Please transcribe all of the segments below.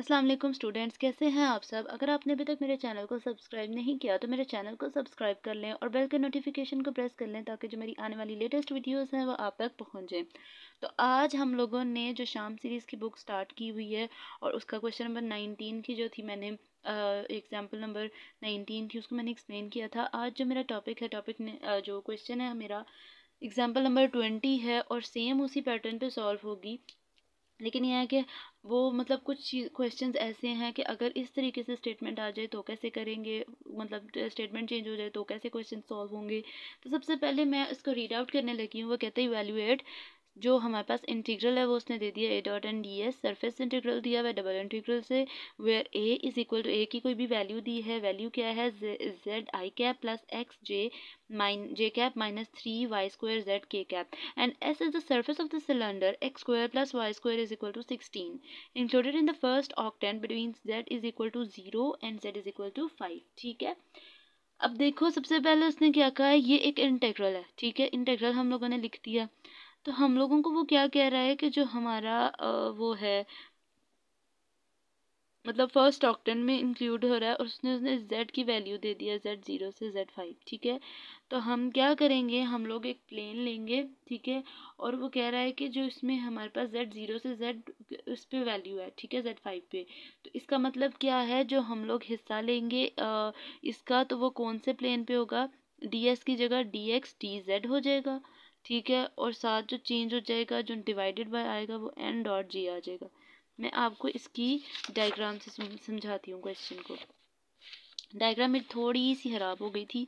अस्सलाम वालेकुम स्टूडेंट्स कैसे हैं आप सब अगर आपने अभी तक मेरे चैनल को सब्सक्राइब नहीं किया तो मेरे चैनल को सब्सक्राइब कर लें और बेल के नोटिफिकेशन को प्रेस कर लें ताकि जो मेरी आने वाली लेटेस्ट वीडियोस हैं वो आप तक पहुँचें तो आज हम लोगों ने जो शाम सीरीज़ की बुक स्टार्ट की हुई है और उसका क्वेश्चन नंबर नाइनटीन की जो थी मैंने एग्जाम्पल नंबर नाइनटीन थी उसको मैंने एक्सप्लेन किया था आज जो मेरा टॉपिक है टॉपिक जो क्वेश्चन है मेरा एग्जाम्पल नंबर ट्वेंटी है और सेम उसी पैटर्न पर सॉल्व होगी लेकिन यह है कि वो मतलब कुछ क्वेश्चन ऐसे हैं कि अगर इस तरीके से स्टेटमेंट आ जाए तो कैसे करेंगे मतलब स्टेटमेंट चेंज हो जाए तो कैसे क्वेश्चन सॉल्व होंगे तो सबसे पहले मैं इसको रीड आउट करने लगी हूँ वो कहते हैं इवेल्यूएट जो हमारे पास इंटीग्रल है वो उसने दे दिया A dot N D S surface integral दिया हुआ डबल इंटीग्रल से where A is equal to A की कोई भी वैल्यू दी है वैल्यू क्या है Z I cap plus X J minus J cap minus three Y square Z K cap and S is the surface of the cylinder X square plus Y square is equal to sixteen included in the first octant between Z is equal to zero and Z is equal to five ठीक है अब देखो सबसे पहले उसने क्या कहा है ये एक इंटेग्रल है ठीक है इंटेग्रल हम लोगों ने लिख दिया तो हम लोगों को वो क्या कह रहा है कि जो हमारा वो है मतलब फर्स्ट ऑक्टेंट में इंक्लूड हो रहा है और उसने उसने जेड की वैल्यू दे दिया जेड ज़ीरो से जेड फाइव ठीक है तो हम क्या करेंगे हम लोग एक प्लेन लेंगे ठीक है और वो कह रहा है कि जो इसमें हमारे पास जेड ज़ीरो से जेड उस पर वैल्यू है ठीक है जेड फाइव पे तो इसका मतलब क्या है जो हम लोग हिस्सा लेंगे आ, इसका तो वो कौन से प्लेन पर होगा डी एस की जगह डी एक्स जेड हो जाएगा ठीक है और साथ जो चेंज हो जाएगा जो डिवाइडेड बाय आएगा वो एन डॉट जी आ जाएगा मैं आपको इसकी डायग्राम से समझाती हूँ क्वेश्चन को डायग्राम मेरी थोड़ी सी ख़राब हो गई थी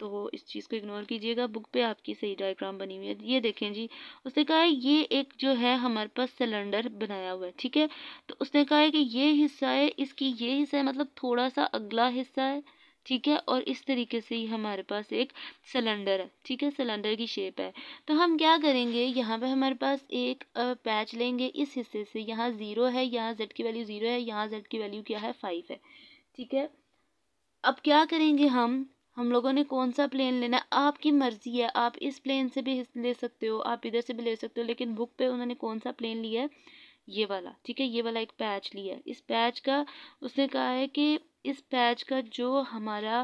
तो इस चीज़ को इग्नोर कीजिएगा बुक पे आपकी सही डायग्राम बनी हुई है ये देखें जी उसने कहा है ये एक जो है हमारे पास सिलेंडर बनाया हुआ है ठीक है तो उसने कहा है कि ये हिस्सा है इसकी ये हिस्सा है मतलब थोड़ा सा अगला हिस्सा है ठीक है और इस तरीके से ही हमारे पास एक सिलेंडर है ठीक है सिलेंडर की शेप है तो हम क्या करेंगे यहाँ पे हमारे पास एक पैच लेंगे इस हिस्से से यहाँ ज़ीरो है यहाँ जेड की वैल्यू ज़ीरो है यहाँ जेड की वैल्यू क्या है फाइव है ठीक है अब क्या करेंगे हम हम लोगों ने कौन सा प्लेन लेना है आपकी मर्ज़ी है आप इस प्लेन से भी ले सकते हो आप इधर से भी ले सकते हो लेकिन बुक पे उन्होंने कौन सा प्लेन लिया है ये वाला ठीक है ये वाला एक पैच लिया है इस पैच का उसने कहा है कि इस पैच का जो हमारा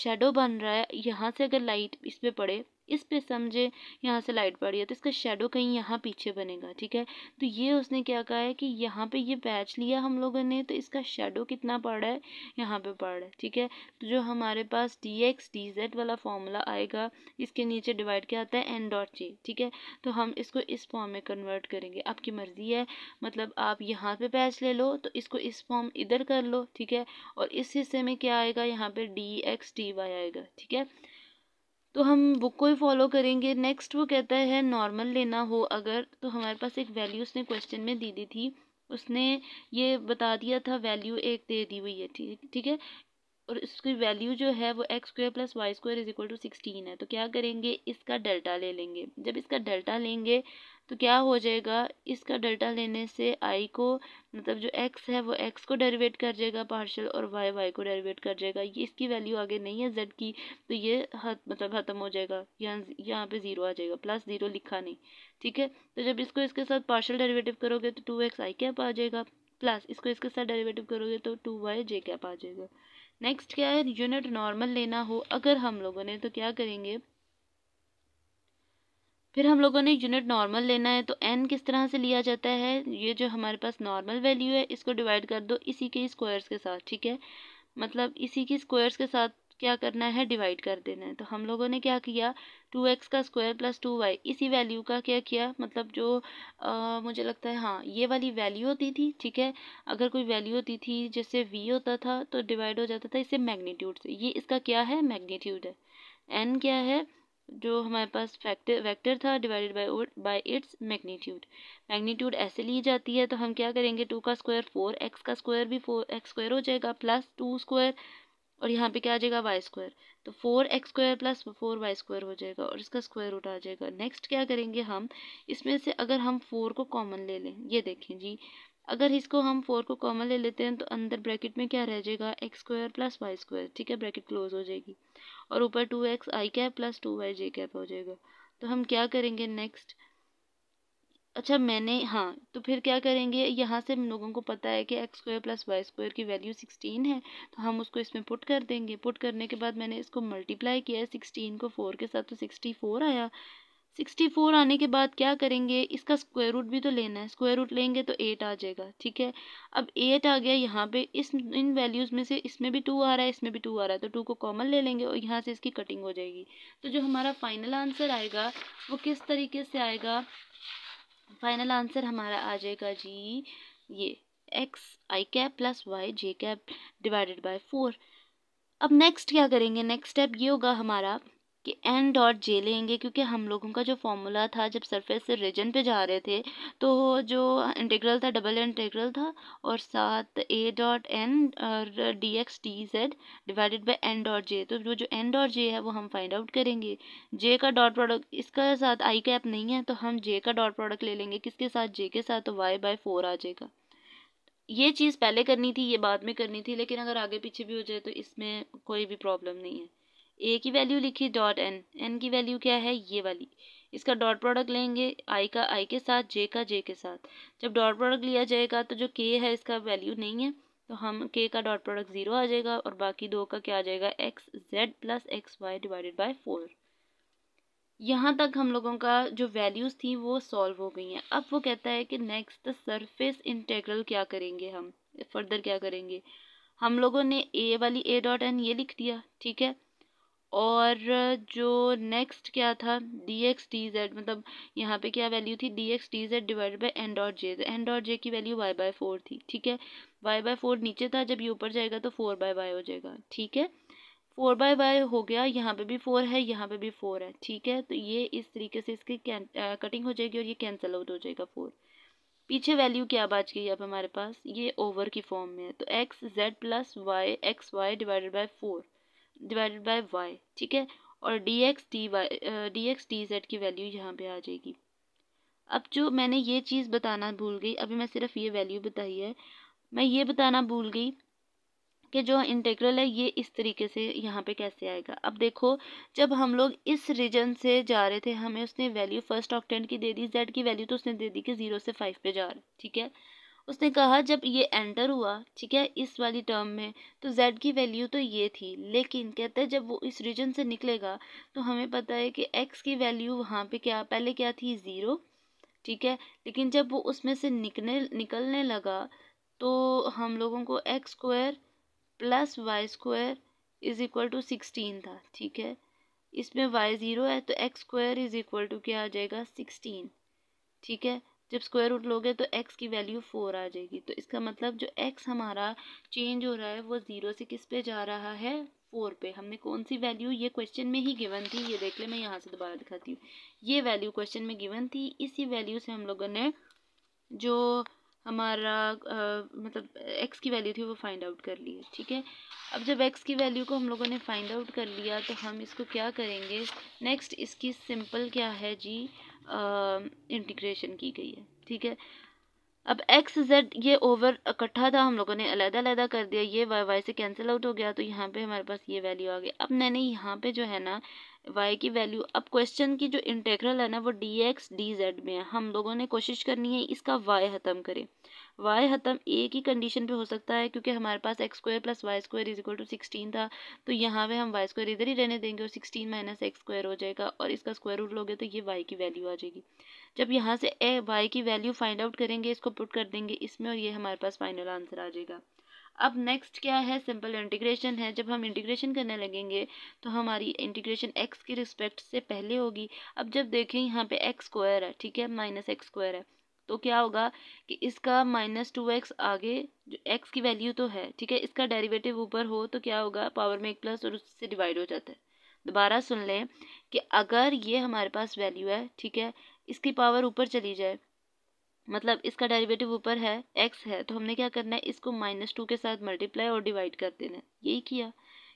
शेडो बन रहा है यहाँ से अगर लाइट इस पे पड़े इस पे समझे यहाँ से लाइट पड़ी है तो इसका शेडो कहीं यहाँ पीछे बनेगा ठीक है तो ये उसने क्या कहा है कि यहाँ पे ये पैच लिया हम लोगों ने तो इसका शेडो कितना पड़ रहा है यहाँ पे पड़ रहा है ठीक है तो जो हमारे पास डी एक्स डी जेड वाला फॉर्मूला आएगा इसके नीचे डिवाइड क्या आता है एन डॉट जी ठीक है तो हम इसको इस फॉर्म में कन्वर्ट करेंगे आपकी मर्ज़ी है मतलब आप यहाँ पर पैच ले लो तो इसको इस फॉर्म इधर कर लो ठीक है और इस हिस्से में क्या आएगा यहाँ पर डी एक्स डी वाई आएगा ठीक है तो हम बुक को ही फॉलो करेंगे नेक्स्ट वो कहता है नॉर्मल लेना हो अगर तो हमारे पास एक वैल्यू उसने क्वेश्चन में दी दी थी उसने ये बता दिया था वैल्यू एक दे दी हुई है ठीक ठीक है और इसकी वैल्यू जो है वो X square plus Y square is equal to sixteen है तो क्या करेंगे इसका डेल्टा ले लेंगे जब इसका डेल्टा लेंगे तो क्या हो जाएगा इसका डेल्टा लेने से आई को मतलब जो एक्स है वो एक्स को डेरिवेट कर जाएगा पार्शल और वाई वाई को डेरिवेट कर जाएगा ये इसकी वैल्यू आगे नहीं है जेड की तो ये हत, मतलब ख़त्म हो जाएगा यहाँ यहाँ पे ज़ीरो आ जाएगा प्लस ज़ीरो लिखा नहीं ठीक है तो जब इसको इसके साथ पार्शल डेरीवेटिव करोगे तो टू एक्स आई कैप आ जाएगा प्लस इसको इसके साथ डेरीवेटिव करोगे तो टू वाई जे कैप आ जाएगा नेक्स्ट क्या है यूनिट नॉर्मल लेना हो अगर हम लोगों ने तो क्या करेंगे फिर हम लोगों ने यूनिट नॉर्मल लेना है तो एन किस तरह से लिया जाता है ये जो हमारे पास नॉर्मल वैल्यू है इसको डिवाइड कर दो इसी के स्क्वायर्स के साथ ठीक है मतलब इसी के स्क्वायर्स के साथ क्या करना है डिवाइड कर देना है तो हम लोगों ने क्या किया टू एक्स का स्क्वायर प्लस टू वाई इसी वैल्यू का क्या किया मतलब जो आ, मुझे लगता है हाँ ये वाली वैल्यू होती थी ठीक है अगर कोई वैल्यू होती थी जैसे वी होता था तो डिवाइड हो जाता था इससे मैग्नीट्यूड से ये इसका क्या है मैग्नीट्यूड है एन क्या है जो हमारे पास फैक्टर वैक्टर था divided by by its magnitude magnitude ऐसे ली जाती है तो हम क्या करेंगे टू का स्क्वायर फोर एक्स का स्क्वायर भी फोर एक्स स्क्वायर हो जाएगा प्लस टू स्क्वायर और यहाँ पे क्या आ जाएगा वाई स्क्वायर तो four x square plus four y square हो जाएगा और इसका स्क्वायर रूट आ जाएगा नेक्स्ट क्या करेंगे हम इसमें से अगर हम फोर को कॉमन ले लें ये देखें जी अगर इसको हम फोर को कॉमन ले लेते हैं तो अंदर ब्रैकेट में क्या रह जाएगा x square plus Y square ठीक है ब्रैकेट क्लोज हो जाएगी और ऊपर टू एक्स आई कैप प्लस टू वाई जे कैप हो जाएगा तो हम क्या करेंगे नेक्स्ट अच्छा मैंने हाँ तो फिर क्या करेंगे यहाँ से हम लोगों को पता है कि x square plus Y square की वैल्यू सिक्सटीन है तो हम उसको इसमें पुट कर देंगे पुट करने के बाद मैंने इसको मल्टीप्लाई किया सिक्सटीन को फोर के साथ तो सिक्सटी फोर आया सिक्सटी फोर आने के बाद क्या करेंगे इसका स्क्वायर रूट भी तो लेना है स्क्वायर रूट लेंगे तो एट आ जाएगा ठीक है अब एट आ गया यहाँ पे इस इन वैल्यूज़ में से इसमें भी टू आ रहा है इसमें भी टू आ रहा है तो टू को कॉमन ले लेंगे और यहाँ से इसकी कटिंग हो जाएगी तो जो हमारा फाइनल आंसर आएगा वो किस तरीके से आएगा फाइनल आंसर हमारा आ जाएगा जी ये x I cap plus y J cap divided by four अब नेक्स्ट क्या करेंगे नेक्स्ट स्टेप ये होगा हमारा कि एन डॉट जे लेंगे क्योंकि हम लोगों का जो फॉर्मूला था जब सरफेस से रीजन पे जा रहे थे तो जो इंटीग्रल था डबल इंटीग्रल था और साथ ए डॉट एन और d x D z divided by n dot j तो जो जो एन डॉट जे है वो हम फाइंड आउट करेंगे जे का डॉट प्रोडक्ट इसका साथ आई कैप नहीं है तो हम जे का डॉट प्रोडक्ट ले लेंगे किसके साथ जे के साथ तो वाई बाय फोर आ जाएगा ये चीज़ पहले करनी थी ये बाद में करनी थी लेकिन अगर आगे पीछे भी हो जाए तो इसमें कोई भी प्रॉब्लम नहीं है ए की वैल्यू लिखी डॉट एन एन की वैल्यू क्या है ये वाली इसका डॉट प्रोडक्ट लेंगे आई का आई के साथ जे का जे के साथ जब डॉट प्रोडक्ट लिया जाएगा तो जो के है इसका वैल्यू नहीं है तो हम के का डॉट प्रोडक्ट ज़ीरो आ जाएगा और बाकी दो का क्या आ जाएगा x z plus x y divided by four यहाँ तक हम लोगों का जो वैल्यूज़ थी वो सॉल्व हो गई हैं अब वो कहता है कि नेक्स्ट सरफेस इंटेग्रल क्या करेंगे हम फर्दर क्या करेंगे हम लोगों ने ए वाली ए डॉट एन ये लिख दिया ठीक है और जो नेक्स्ट क्या था डी एक्स टी जेड मतलब यहाँ पे क्या वैल्यू थी d x t z divide by n dot j n dot j की वैल्यू वाई बाय फोर थी ठीक है वाई बाय फोर नीचे था जब ये ऊपर जाएगा तो फोर बाय वाई हो जाएगा ठीक है फोर बाय वाई हो गया यहाँ पे भी फोर है यहाँ पे भी फोर है ठीक है तो ये इस तरीके से इसकी कटिंग हो जाएगी और ये कैंसल आउट हो जाएगा फोर पीछे वैल्यू क्या बच गई अब हमारे पास ये ओवर की फॉर्म में है तो x z plus y x y divided by four divided by y ठीक है और d x d y d x D z की वैल्यू यहाँ पे आ जाएगी अब जो मैंने ये चीज़ बताना भूल गई अभी मैं सिर्फ ये वैल्यू बताई है मैं ये बताना भूल गई कि जो इंटेग्रल है ये इस तरीके से यहाँ पे कैसे आएगा अब देखो जब हम लोग इस रीजन से जा रहे थे हमें उसने वैल्यू फर्स्ट ऑक्टेंट की दे दी जेड की वैल्यू तो उसने दे दी कि ज़ीरो से फाइव पे जा रहा ठीक है उसने कहा जब ये एंटर हुआ ठीक है इस वाली टर्म में तो जेड की वैल्यू तो ये थी लेकिन कहते हैं जब वो इस रीजन से निकलेगा तो हमें पता है कि एक्स की वैल्यू वहाँ पे क्या पहले क्या थी ज़ीरो ठीक है लेकिन जब वो उसमें से निकने निकलने लगा तो हम लोगों को x square plus Y square is equal to sixteen था ठीक है इसमें वाई ज़ीरो है तो x square is equal to क्या आ जाएगा सिक्सटीन ठीक है जब स्क्वायर रूट लोगे तो एक्स की वैल्यू फोर आ जाएगी तो इसका मतलब जो एक्स हमारा चेंज हो रहा है वो ज़ीरो से किस पे जा रहा है फोर पे हमने कौन सी वैल्यू ये क्वेश्चन में ही गिवन थी ये देख ले मैं यहाँ से दोबारा दिखाती हूँ ये वैल्यू क्वेश्चन में गिवन थी इसी वैल्यू से हम लोगों ने जो हमारा आ, मतलब एक्स की वैल्यू थी वो फाइंड आउट कर ली है ठीक है अब जब एक्स की वैल्यू को हम लोगों ने फाइंड आउट कर लिया तो हम इसको क्या करेंगे नेक्स्ट इसकी सिंपल क्या है जी इंटीग्रेशन की गई है ठीक है अब एक्स जेड ये ओवर इकट्ठा था हम लोगों ने अलहदा-अलहदा कर दिया ये वाई वाई से कैंसिल आउट हो गया तो यहाँ पे हमारे पास ये वैल्यू आ गई अब मैंने यहाँ पे जो है ना वाई की वैल्यू अब क्वेश्चन की जो इंटेग्रल है ना वो डी एक्स डी जेड में है हम लोगों ने कोशिश करनी है इसका वाई ख़त्म करें वाई ख़त्म ए की कंडीशन पे हो सकता है क्योंकि हमारे पास x square plus Y square is equal to sixteen था तो यहाँ पे हम वाई स्क्वायर इधर ही रहने देंगे और सिक्सटीन माइनस एक्स स्क्वायर हो जाएगा और इसका स्क्वायर रूट लोगे तो ये वाई की वैल्यू आ जाएगी जब यहाँ से ए वाई की वैल्यू फाइंड आउट करेंगे इसको पुट कर देंगे इसमें और ये हमारे पास फाइनल आंसर आ जाएगा अब नेक्स्ट क्या है सिंपल इंटीग्रेशन है जब हम इंटीग्रेशन करने लगेंगे तो हमारी इंटीग्रेशन एक्स की रिस्पेक्ट से पहले होगी अब जब देखें यहाँ पे एक्स स्क्वायर है ठीक है माइनस एक्स स्क्वायर है तो क्या होगा कि इसका माइनस टू एक्स आगे जो एक्स की वैल्यू तो है ठीक है इसका डेरिवेटिव ऊपर हो तो क्या होगा पावर में एक प्लस और उससे डिवाइड हो जाता है दोबारा सुन लें कि अगर ये हमारे पास वैल्यू है ठीक है इसकी पावर ऊपर चली जाए मतलब इसका डेरिवेटिव ऊपर है एक्स है तो हमने क्या करना है इसको माइनस टू के साथ मल्टीप्लाई और डिवाइड कर देना है यही किया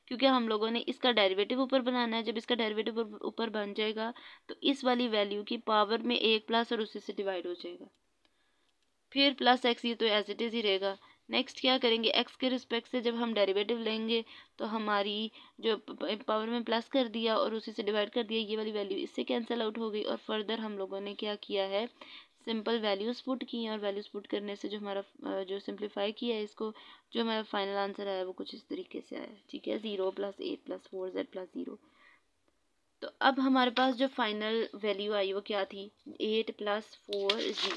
क्योंकि हम लोगों ने इसका डेरिवेटिव ऊपर बनाना है जब इसका डेरिवेटिव ऊपर बन जाएगा तो इस वाली वैल्यू की पावर में एक प्लस और उसी से डिवाइड हो जाएगा फिर प्लस एक्स ये तो एज इट इज़ ही रहेगा नेक्स्ट क्या करेंगे एक्स के रिस्पेक्ट से जब हम डेरिवेटिव लेंगे तो हमारी जो पावर में प्लस कर दिया और उसी से डिवाइड कर दिया ये वाली वैल्यू इससे कैंसिल आउट हो गई और फर्दर हम लोगों ने क्या किया है सिंपल वैल्यूज़ पुट की और वैल्यूज़ पुट करने से जो हमारा जो सिंप्लीफाई किया है इसको जो हमारा फाइनल आंसर आया वो कुछ इस तरीके से आया ठीक है zero plus eight plus four z plus zero तो अब हमारे पास जो फाइनल वैल्यू आई वो क्या थी एट प्लस फोर जी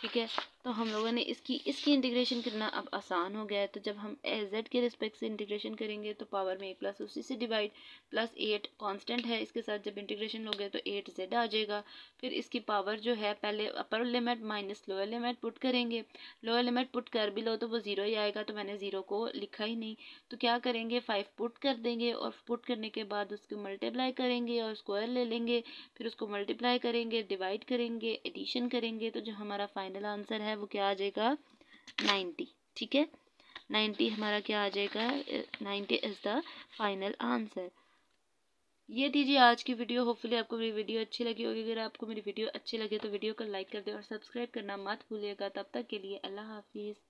ठीक है तो हम लोगों ने इसकी इसकी इंटीग्रेशन करना अब आसान हो गया है तो जब हम ए जेड के रिस्पेक्ट से इंटीग्रेशन करेंगे तो पावर में ए प्लस उसी से डिवाइड प्लस एट कांस्टेंट है इसके साथ जब इंटीग्रेशन हो गया तो एट जेड आ जाएगा फिर इसकी पावर जो है पहले upper limit minus lower limit put करेंगे लोअर लिमिट पुट कर भी लो तो वो ज़ीरो ही आएगा तो मैंने ज़ीरो को लिखा ही नहीं तो क्या करेंगे फाइव पुट कर देंगे और पुट करने के बाद उसको मल्टीप्लाई करेंगे और स्क्वायर ले लेंगे फिर उसको मल्टीप्लाई करेंगे डिवाइड करेंगे एडिशन करेंगे तो जो हमारा फाइनल आंसर है है वो क्या आ जाएगा नाइन्टी ठीक है नाइन्टी हमारा क्या आ जाएगा ninety is the final answer ये दीजिए आज की वीडियो होपफुली आपको मेरी वीडियो अच्छी लगी होगी अगर आपको मेरी वीडियो अच्छी लगे तो वीडियो को लाइक कर दे और सब्सक्राइब करना मत भूलिएगा तब तक के लिए अल्लाह हाफिज़